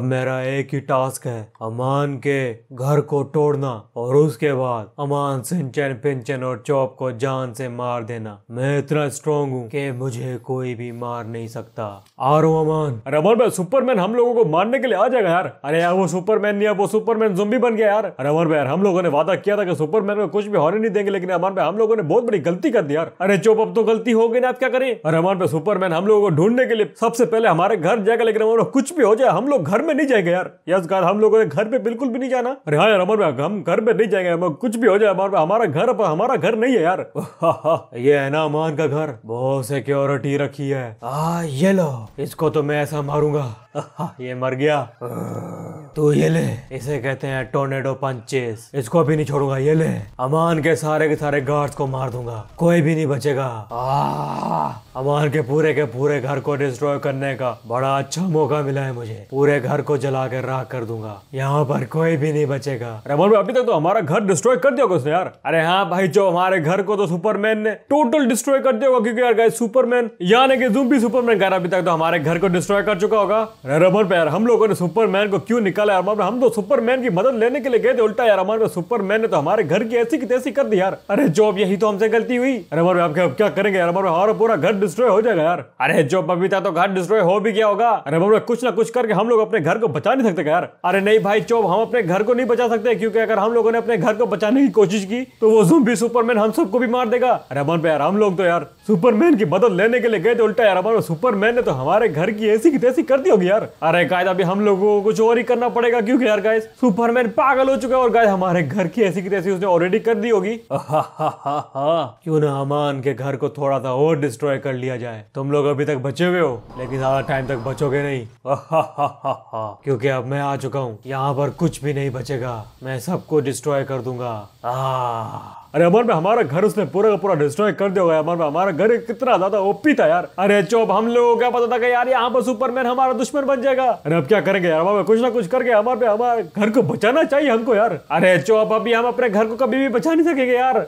मेरा एक ही टास्क है अमान के घर को तोड़ना और उसके बाद अमान सिंचन पिंचन और चौप को जान से मार देना मैं इतना स्ट्रोंग हूँ कि मुझे कोई भी मार नहीं सकता आ रो अमान अरे अमन भाई सुपरमैन हम लोगों को मारने के लिए आ जाएगा यार अरे यार वो सुपरमैन नहीं है वो सुपरमैन जुम्बी बन गया यार अरे अमन भाई यार हम लोगों ने वादा किया था कि सुपरमैन को कुछ भी होने नहीं देंगे लेकिन अमान भाई हम लोगों ने बहुत बड़ी गलती कर दी यार अरे चौप अब तो गलती हो गई ना आप क्या करें अरे अमान भाई सुपरमैन हम लोगों को ढूंढने के लिए सबसे पहले हमारे घर जाएगा लेकिन कुछ भी हो जाए हम लोग घर में नहीं जाएंगे यार यस गार हम लोगों ने घर पे बिल्कुल भी नहीं जाना अरे हाँ यार अमर हम घर पे नहीं जाएंगे अमर कुछ भी हो जाए अमर हमारा घर हमारा घर नहीं है यार ये है ना अमान का घर बहुत सिक्योरिटी रखी है आ ये लो इसको तो मैं ऐसा मारूंगा ये मर गया तो ये ले इसे कहते हैं टोर्नेडो पंचेस इसको भी नहीं छोड़ूंगा ये ले अमान के सारे के सारे गार्ड्स को मार दूंगा कोई भी नहीं बचेगा अमान के पूरे के पूरे घर को डिस्ट्रॉय करने का बड़ा अच्छा मौका मिला है मुझे पूरे घर को जला कर राख कर दूंगा यहाँ पर कोई भी नहीं बचेगा रमन अभी तक तो हमारा घर डिस्ट्रॉय कर दिया उसने यार अरे हाँ भाई जो हमारे घर को तो सुपरमैन ने टोटल डिस्ट्रॉय कर दिया क्योंकि यार सुपरमैन यानी कि जूम भी सुपरमैन कर अभी तक तो हमारे घर को डिस्ट्रॉय कर चुका होगा रबर पे यार हम लोगों ने सुपरमैन को क्यों निकल निकाला यार मामला हम तो सुपरमैन की मदद लेने के लिए गए थे उल्टा यार हमारे तो सुपरमैन ने तो हमारे घर की ऐसी की तैसी कर दी यार अरे जॉब यही तो हमसे गलती हुई अरे हमारे आपके अब क्या करेंगे यार हमारा हमारा पूरा घर डिस्ट्रॉय हो जाएगा यार अरे जो बबीता तो घर डिस्ट्रॉय हो भी गया होगा अरे हमारे कुछ ना कुछ करके हम लोग अपने घर को बचा नहीं सकते यार अरे नहीं भाई चौब हम अपने घर को नहीं बचा सकते क्योंकि अगर हम लोगों ने अपने घर को बचाने की कोशिश की तो वो भी सुपरमैन हम सबको भी मार देगा अरे अमन यार हम लोग तो यार सुपरमैन की मदद लेने के लिए गए थे उल्टा यार हमारे सुपरमैन ने तो हमारे घर की ऐसी की तैसी कर दी होगी यार अरे कायदा भी हम लोगों को कुछ और ही करना करना पड़ेगा क्योंकि यार गाइस सुपरमैन पागल हो चुका है और गाइस हमारे घर की ऐसी की तैसी उसने ऑलरेडी कर दी होगी क्यों ना हमान के घर को थोड़ा सा और डिस्ट्रॉय कर लिया जाए तुम लोग अभी तक बचे हुए हो लेकिन ज्यादा टाइम तक बचोगे नहीं क्योंकि अब मैं आ चुका हूँ यहाँ पर कुछ भी नहीं बचेगा मैं सबको डिस्ट्रॉय कर दूंगा आ अरे अमर में हमारा घर उसने पूरा का पूरा डिस्ट्रॉय कर दिया गया अमर में हमारा घर कितना ज्यादा ओपी था यार अरे चौब हम लोगों को क्या पता था कि यार यहाँ पर सुपरमैन हमारा दुश्मन बन जाएगा अरे अब क्या करेंगे यार हमें कुछ ना कुछ करके अमर में हमारे घर को बचाना चाहिए हमको यार अरे चौब अभी हम अपने घर को कभी भी बचा नहीं सकेंगे यार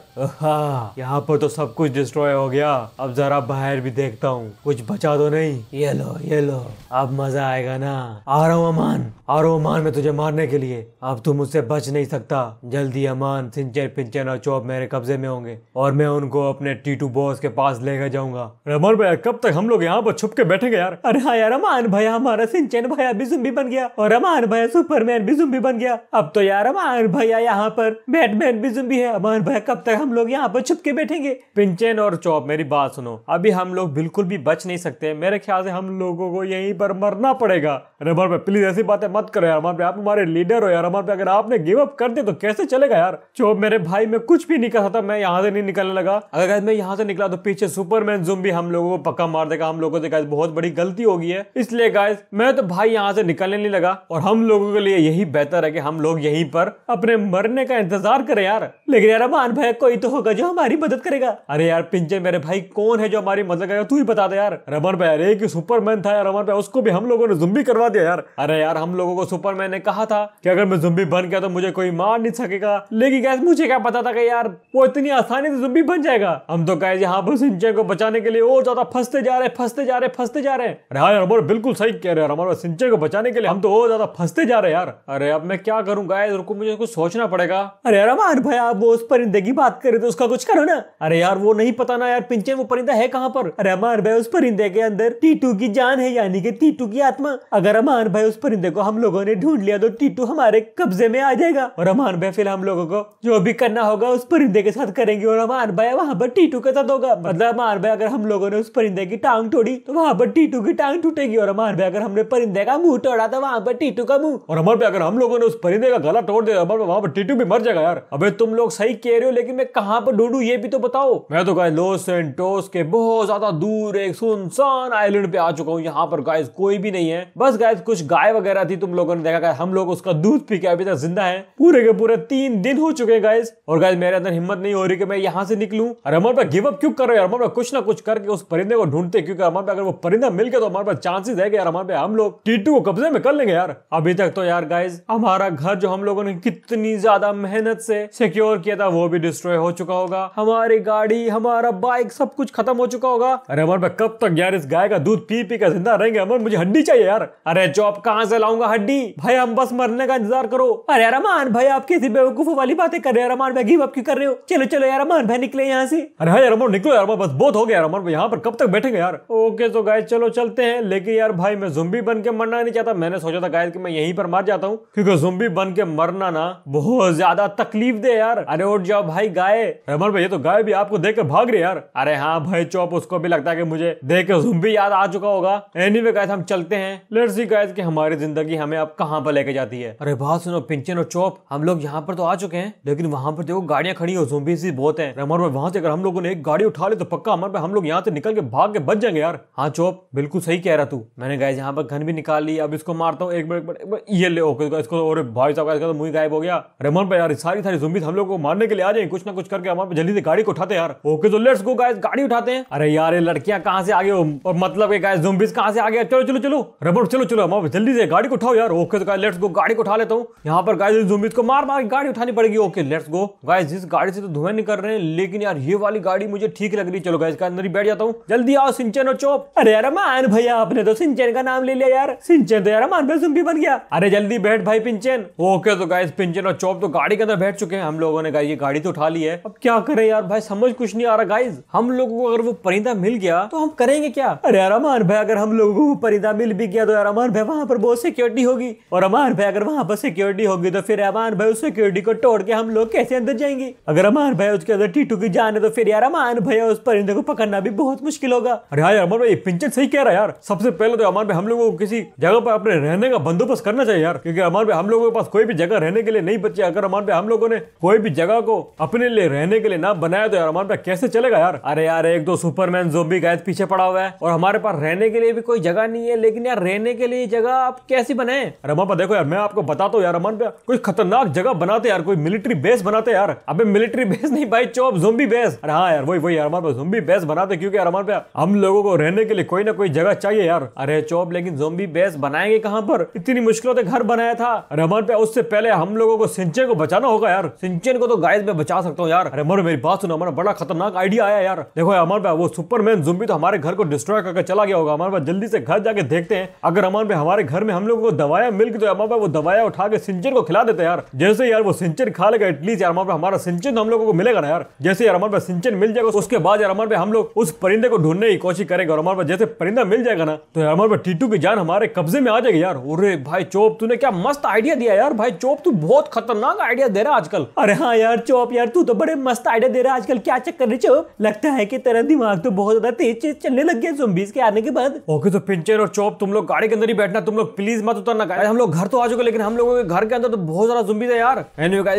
हाँ यहाँ पर तो सब कुछ डिस्ट्रॉय हो गया अब जरा बाहर भी देखता हूँ कुछ बचा दो नहीं ये लो ये लो अब मजा आएगा ना आ रहा हूँ अमान आ रहा हूँ अमान में तुझे मारने के लिए अब तुम मुझसे बच नहीं सकता जल्दी अमान सिंचन पिंचन और चौब मेरे मेरे कब्जे में होंगे और मैं उनको अपने टीटू बॉस के पास लेकर जाऊंगा रमन भैया कब तक हम लोग यहाँ पर छुप के बैठेंगे यार अरे हाँ यार रमान भैया हमारा सिंचन भैया भी जुम्बी बन गया और रमान भैया सुपरमैन भी जुम्बी बन गया अब तो यार रमान भैया यहाँ पर बैटमैन भी जुम्बी है रमान भैया कब तक हम लोग यहाँ पर छुप के बैठेंगे पिंचन और चौप मेरी बात सुनो अभी हम लोग बिल्कुल भी बच नहीं सकते मेरे ख्याल से हम लोगों को यहीं पर मरना पड़ेगा रमन भाई प्लीज ऐसी बातें मत करो यार रमान भाई आप हमारे लीडर हो यार रमान भाई अगर आपने गिव अप कर दिया तो कैसे चलेगा यार चौप मेरे भाई में कुछ भी निकल सकता मैं यहाँ से नहीं निकलने लगा अगर गाइस मैं यहाँ से निकला तो पीछे सुपरमैन जूम भी हम लोगों को पक्का मार देगा हम लोगों से गाइस बहुत बड़ी गलती होगी है इसलिए गाइस मैं तो भाई यहाँ से निकलने नहीं लगा और हम लोगों के लिए यही बेहतर है कि हम लोग यहीं पर अपने मरने का इंतजार करें यार लेकिन यार मान भाई कोई तो होगा जो हमारी मदद करेगा अरे यार पिंजन मेरे भाई कौन है जो हमारी मदद करेगा तू ही बता दे यार रमन भाई अरे की सुपरमैन था यार रमन भाई उसको भी हम लोगों ने जुम्बी करवा दिया यार अरे यार हम लोगों को सुपरमैन ने कहा था कि अगर मैं जुम्बी बन गया तो मुझे कोई मार नहीं सकेगा लेकिन गैस मुझे क्या पता था कि यार वो इतनी आसानी से जुम्बी बन जाएगा हम तो कहे यहाँ पर सिंचे को बचाने के लिए और ज्यादा फंसते जा रहे हैं फंसते जा रहे हैं फंसते जा रहे हैं अरे हाँ यार बिल्कुल सही कह रहे हैं हमारे को बचाने के लिए हम तो और ज्यादा फंसते जा रहे हैं यार अरे अब मैं क्या करूँ गाय रुको मुझे कुछ सोचना पड़ेगा अरे रमान भाई आप वो उस परिंदे की बात करे तो उसका कुछ करो ना अरे यार वो नहीं पता ना यार पिंचे वो परिंदा है कहाँ पर अरे अमान भाई उस परिंदे के अंदर टीटू की जान है यानी कि टीटू की आत्मा अगर अमान भाई उस परिंदे को हम लोगों ने ढूंढ लिया तो टीटू हमारे कब्जे में आ जाएगा और अमान भाई फिर हम लोगों को जो भी करना होगा उस पर परिंदे के साथ करेंगे और हमार भाई वहां पर टीटू के साथ होगा मतलब हमार भाई अगर हम लोगों ने उस परिंदे की टांग तोड़ी तो वहां पर टीटू की टांग टूटेगी और हमार भाई अगर हमने परिंदे का मुंह तोड़ा तो वहां पर टीटू का मुंह और हमारे अगर हम लोगों ने उस परिंदे का गला तोड़ दिया हमारे वहाँ पर टीटू भी मर जाएगा यार अबे तुम लोग सही कह रहे हो लेकिन मैं कहाँ पर ढूंढू ये भी तो बताओ मैं तो गाय लोस एंटोस के बहुत ज्यादा दूर एक सुनसान आईलैंड पे आ चुका हूँ यहाँ पर गाय कोई भी नहीं है बस गाय कुछ गाय वगैरह थी तुम लोगों ने देखा हम लोग उसका दूध पी के अभी तक जिंदा है पूरे के पूरे तीन दिन हो चुके हैं गाइज और गाय मेरे अंदर अंदर हिम्मत नहीं हो रही कि मैं यहाँ से निकलूं और हमारे पास गिव अप क्यों कर रहे हैं हमारे पास कुछ ना कुछ करके उस परिंदे को ढूंढते क्योंकि हमारे पास अगर वो परिंदा मिल गया तो हमारे पास चांसेस है कि यार हमारे हम लोग टीटू को कब्जे में कर लेंगे यार अभी तक तो यार गाइज हमारा घर जो हम लोगों ने कितनी ज्यादा मेहनत से सिक्योर किया था वो भी डिस्ट्रॉय हो चुका होगा हमारी गाड़ी हमारा बाइक सब कुछ खत्म हो चुका होगा अरे अमर मैं कब तक यार इस गाय का दूध पी पी कर जिंदा रहेंगे अमर मुझे हड्डी चाहिए यार अरे जॉब कहाँ से लाऊंगा हड्डी भाई हम बस मरने का इंतजार करो अरे रमान भाई आप किसी बेवकूफों वाली बातें कर रहे हैं रमान भाई गिव अप क्यों कर रहे हो चलो चलो यार अमन भाई निकले यहाँ से अरे हाँ यार अमन निकलो यार बस बहुत हो गया यार अमन यहाँ पर कब तक बैठेंगे यार ओके तो गाय चलो चलते हैं लेकिन यार भाई मैं जुम्बी बन के मरना नहीं चाहता मैंने सोचा था गाय की मैं यही पर मर जाता हूँ क्योंकि जुम्बी बन के मरना ना बहुत ज्यादा तकलीफ दे यार अरे उठ जाओ भाई गाय अमन भाई ये तो गाय भी आपको देख कर भाग रही यार अरे हाँ भाई चौप उसको भी लगता है मुझे देख के जुम्बी याद आ चुका होगा एनी वे हम चलते हैं लेट्स सी गाइस कि हमारी जिंदगी हमें अब कहाँ पर लेके जाती है अरे बात सुनो पिंचन और चौप हम लोग यहाँ पर तो आ चुके हैं लेकिन वहाँ पर देखो गाड़ियाँ खड़ी नहीं हो जोम्बीज भी बहुत है रहमान भाई वहाँ से अगर हम लोगों ने एक गाड़ी उठा ली तो पक्का अमर भाई हम लोग यहाँ से निकल के भाग के बच जाएंगे यार हाँ चोप बिल्कुल सही कह रहा तू मैंने गाय यहाँ पर घन भी निकाल ली अब इसको मारता हूँ एक बार एक बार ये ले ओके इसको और भाई साहब का तो मुँह गायब हो गया रहमान भाई यार सारी सारी जुम्बीज हम लोग को मारने के लिए आ जाए कुछ ना कुछ करके हमारे जल्दी से गाड़ी को उठाते यार ओके तो लेट्स गो गाइस गाड़ी उठाते हैं अरे यार ये लड़कियां कहाँ से आगे हो और मतलब गाइस जुम्बीज कहाँ से आगे चलो चलो चलो रबर चलो चलो हमारे जल्दी से गाड़ी को उठाओ यार ओके तो लेट्स गो गाड़ी को उठा लेता हूँ यहाँ पर गाय जुम्बीज को मार मार गाड़ी उठानी पड़ेगी ओके लेट्स गो गाय जिस गाड़ी से तो धुएं निकल रहे हैं लेकिन यार ये वाली गाड़ी मुझे ठीक लग रही चलो गाइस का अंदर ही बैठ जाता हूँ जल्दी आओ सिंचन और चौप अरे यार मान भैया आपने तो सिंचन का नाम ले लिया यार सिंचन तो यार मान भाई सुन भी बन गया अरे जल्दी बैठ भाई पिंचन ओके तो गाइस पिंचन और चौप तो गाड़ी के अंदर बैठ चुके हैं हम लोगों ने कहा ये गाड़ी तो उठा ली है अब क्या करे यार भाई समझ कुछ नहीं आ रहा गाइज हम लोगों को अगर वो परिंदा मिल गया तो हम करेंगे क्या अरे यार अमान भाई अगर हम लोगों को परिंदा मिल भी गया तो यार अमान भाई वहां पर बहुत सिक्योरिटी होगी और अमान भाई अगर वहां पर सिक्योरिटी होगी तो फिर अमान भाई उस सिक्योरिटी को तोड़ के हम लोग कैसे अंदर जाएंगे अगर अमान भैया उसके अंदर टीटू की जान है तो फिर यार अमान भैया उस परिंदे को पकड़ना भी बहुत मुश्किल होगा अरे हाँ यार अमान भाई पिंचन सही कह रहा है यार सबसे पहले तो अमान भाई हम लोगों को किसी जगह पर अपने रहने का बंदोबस्त करना चाहिए यार क्योंकि अमान भाई हम लोगों के पास कोई भी जगह रहने के लिए नहीं बची अगर अमान भाई हम लोगों ने कोई भी जगह को अपने लिए रहने के लिए ना बनाया तो यार अमान भाई कैसे चलेगा यार अरे यार एक दो तो सुपरमैन जो भी गायद पीछे पड़ा हुआ है और हमारे पास रहने के लिए भी कोई जगह नहीं है लेकिन यार रहने के लिए जगह आप कैसे बनाए अरे भाई देखो यार मैं आपको बताता हूँ यार अमान भाई कोई खतरनाक जगह बनाते यार कोई मिलिट्री बेस बनाते यार अभी मिलिट्री बेस नहीं भाई चोप जोम्बी बेस अरे हाँ यार वही वही यार हमारे पास जोम्बी बेस बनाते क्योंकि यार हमारे पे हम लोगों को रहने के लिए कोई ना कोई जगह चाहिए यार अरे चोप लेकिन जोम्बी बेस बनाएंगे कहाँ पर इतनी मुश्किलों से घर बनाया था अरे हमारे पे उससे पहले हम लोगों को सिंचन को बचाना होगा यार सिंचन को तो गाय में बचा सकता हूँ यार अरे मोर मेरी बात सुनो हमारा बड़ा खतरनाक आइडिया आया यार देखो हमारे पे वो सुपरमैन जुम्बी तो हमारे घर को डिस्ट्रॉय करके चला गया होगा हमारे पास जल्दी से घर जाके देखते हैं अगर हमारे पे हमारे घर में हम लोगों को दवाया मिल गई तो हमारे वो दवाया उठा के सिंचन को खिला देते यार जैसे यार वो सिंचन खा लेगा एटलीस्ट यार हमारे हमारा सिंचन सिंचन हम लोगों को मिलेगा ना यार जैसे यार हमारे पास सिंचन मिल जाएगा उसके बाद यार हमारे हम लोग उस परिंदे को ढूंढने की कोशिश करेंगे और हमारे पास जैसे परिंदा मिल जाएगा ना तो यार हमारे पास टीटू की जान हमारे कब्जे में आ जाएगी यार अरे भाई चोप तूने क्या मस्त आइडिया दिया यार भाई चोप तू बहुत खतरनाक आइडिया दे रहा है आजकल अरे हाँ यार चोप यार तू तो बड़े मस्त आइडिया दे रहा है आजकल क्या चक्कर रही चो लगता है की तेरा दिमाग तो बहुत ज्यादा तेज चलने लग गया जुम्बीज के आने के बाद ओके तो पिंचर और चोप तुम लोग गाड़ी के अंदर ही बैठना तुम लोग प्लीज मत उतरना हम लोग घर तो आ चुके लेकिन हम लोगों के घर के अंदर तो बहुत ज्यादा जुम्बीज है यार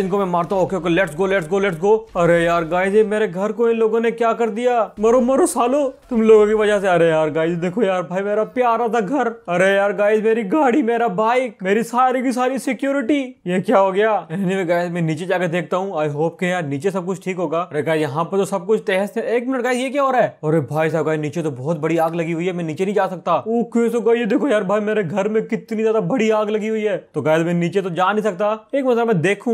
इनको मैं मारता हूँ okay okay let's go let's go let's go अरे यार गाइज ये मेरे घर को इन लोगों ने क्या कर दिया मरो मरो सालो तुम लोगों की वजह से अरे यार गाइज देखो यार भाई मेरा प्यारा था घर अरे यार गाइज मेरी गाड़ी मेरा बाइक मेरी सारी की सारी सिक्योरिटी ये क्या हो गया anyway, guys, मैं नीचे जाकर देखता हूँ आई होप के यार नीचे सब कुछ ठीक होगा अरे गाय यहाँ पर तो सब कुछ तहस एक मिनट गाय ये क्या हो रहा है अरे भाई साहब गाइज नीचे तो बहुत बड़ी आग लगी हुई है मैं नीचे नहीं जा सकता ओके सो गाइज देखो यार भाई मेरे घर में कितनी ज्यादा बड़ी आग लगी हुई है तो गाय मैं नीचे तो जा नहीं सकता एक मतलब मैं देखू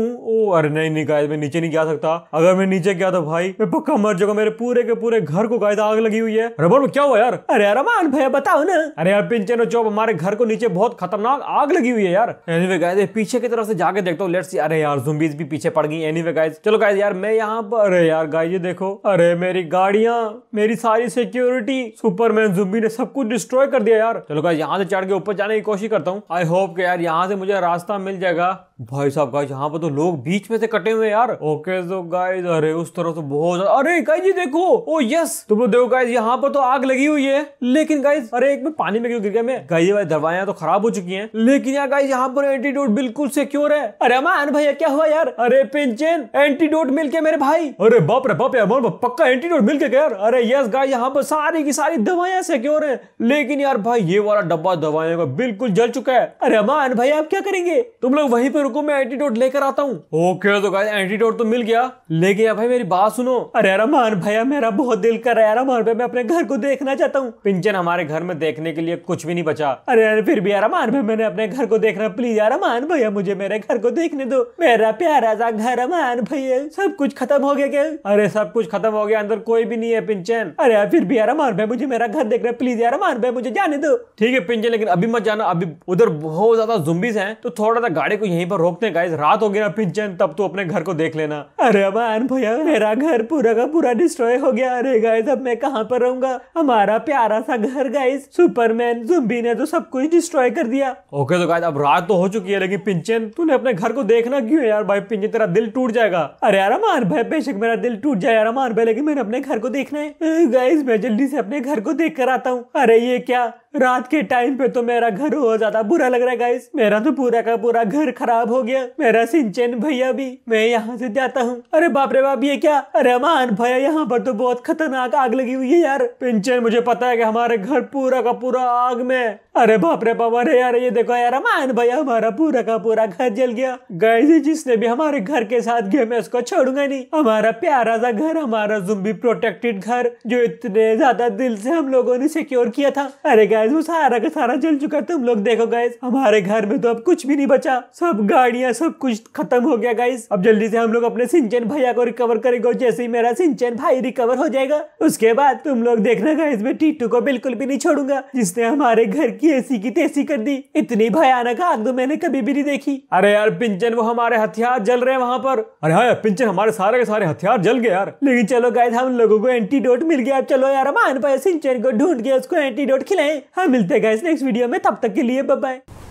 अरे नहीं नहीं गाय मैं नीचे नहीं जा सकता अगर मैं नीचे गया तो भाई मैं पक्का मर जाऊंगा मेरे पूरे के पूरे घर को कायदा आग लगी हुई है रबर में क्या हुआ यार अरे रमान भैया बताओ ना अरे यार पिंचन चौब हमारे घर को नीचे बहुत खतरनाक आग लगी हुई है यार एनीवे गाइस पीछे की तरफ से जाके देखता हूँ लेट्स अरे यार जुम्बीज भी पीछे पड़ गई एनीवे गाइस चलो गाइस यार मैं यहाँ पर अरे यार गाइस ये देखो अरे मेरी गाड़िया मेरी सारी सिक्योरिटी सुपरमैन जुम्बी ने सब कुछ डिस्ट्रॉय कर दिया यार चलो गाइस यहाँ से चढ़ के ऊपर जाने की कोशिश करता हूँ आई होप के यार यहाँ से मुझे रास्ता मिल जाएगा भाई साहब गाइज यहाँ पर तो लोग बीच में से कटे हुए यार ओके तो गाइज अरे उस तरह तो बहुत ज्यादा अरे गाइज ये देखो ओ यस तुम लोग देखो गाइज यहाँ पर तो आग लगी हुई है लेकिन गाइज अरे एक मिनट पानी में क्यों गिर गया मैं गाइज भाई दरवाजा तो खराब हो चुकी हैं लेकिन यार गाइज यहाँ पर एंटीडोट बिल्कुल सिक्योर है अरे अमान भैया क्या हुआ यार अरे पिंचन एंटीडोट मिल के मेरे भाई अरे बाप रे बाप यार पक्का एंटीडोट मिल के यार अरे यस गाइज यहाँ पर सारी की सारी दवाया सिक्योर है लेकिन यार भाई ये वाला डब्बा दवाया का बिल्कुल जल चुका है अरे अमान भाई आप क्या करेंगे तुम लोग वहीं पर रुको मैं एंटीडोट लेकर आता हूँ ओके तो गाइस एंटीडोट तो मिल गया ले गया भाई मेरी बात सुनो अरे रमान भैया मेरा बहुत दिल कर रहा है रमान भाई मैं अपने घर को देखना चाहता हूँ पिंचन हमारे घर में देखने के लिए कुछ भी नहीं बचा अरे अरे फिर भी रमान भाई मैंने अपने घर को देखना प्लीज रमान भैया मुझे मेरे घर को देखने दो मेरा प्यारा सा घर रमान भैया सब कुछ खत्म हो गया क्या अरे सब कुछ खत्म हो गया अंदर कोई भी नहीं है पिंचन अरे फिर भी रमान भाई मुझे मेरा घर देखना प्लीज रमान भाई मुझे जाने दो ठीक है पिंचन लेकिन अभी मत जाना अभी उधर बहुत ज्यादा जुम्बिस है तो थोड़ा सा गाड़ी को यहीं पर और रोकते गाइस रात हो गया ना पिंचन तब तू अपने घर को देख लेना अरे अमान भैया मेरा घर पूरा का पूरा डिस्ट्रॉय हो गया अरे गाइस अब मैं कहाँ पर रहूंगा हमारा प्यारा सा घर गाइस सुपरमैन जुम्बी ने तो सब कुछ डिस्ट्रॉय कर दिया ओके तो गाइस अब रात तो हो चुकी है लेकिन पिंचन तूने अपने घर को देखना क्यों यार भाई पिंचन तेरा दिल टूट जाएगा अरे यार अमान भाई बेशक मेरा दिल टूट जाए यार अमान भाई लेकिन मैंने अपने घर को देखना है गाइस मैं जल्दी से अपने घर को देख कर आता हूँ अरे ये क्या रात के टाइम पे तो मेरा घर हो ज्यादा बुरा लग रहा है गाइस मेरा तो पूरा का पूरा घर खराब हो गया मेरा सिंचन भैया भी मैं यहाँ से जाता हूँ अरे बाप रे बाप ये क्या अरे मान भैया यहाँ पर तो बहुत खतरनाक आग लगी हुई है यार पिंचन मुझे पता है कि हमारे घर पूरा का पूरा आग में अरे बाप रे बाप अरे यार ये देखो यार मान भैया हमारा पूरा का पूरा घर जल गया गाइस जिसने भी हमारे घर के साथ गया मैं उसको छोड़ूंगा नहीं हमारा प्यारा सा घर हमारा जुम्बी प्रोटेक्टेड घर जो इतने ज्यादा दिल से हम लोगों ने सिक्योर किया था अरे गैस वो सारा का सारा जल चुका तुम लोग देखो गैस हमारे घर में तो अब कुछ भी नहीं बचा सब गाड़िया सब कुछ खत्म हो गया गैस अब जल्दी से हम लोग अपने सिंचन भैया को रिकवर करेगा जैसे ही मेरा सिंचन भाई रिकवर हो जाएगा उसके बाद तुम लोग देखना गैस मैं टीटू को बिल्कुल भी नहीं छोड़ूंगा जिसने हमारे घर की एसी की तेसी कर दी इतनी भयानक आग तो मैंने कभी भी नहीं देखी अरे यार पिंचन वो हमारे हथियार जल रहे हैं पर अरे हाँ पिंचन हमारे सारे के सारे हथियार जल गए यार लेकिन चलो गाय हम लोगों को एंटीडोट मिल गया अब चलो यार मान पाए सिंचन को ढूंढ के उसको एंटीडोट खिलाएं हाँ मिलते हैं गाइस नेक्स्ट वीडियो में तब तक के लिए बाय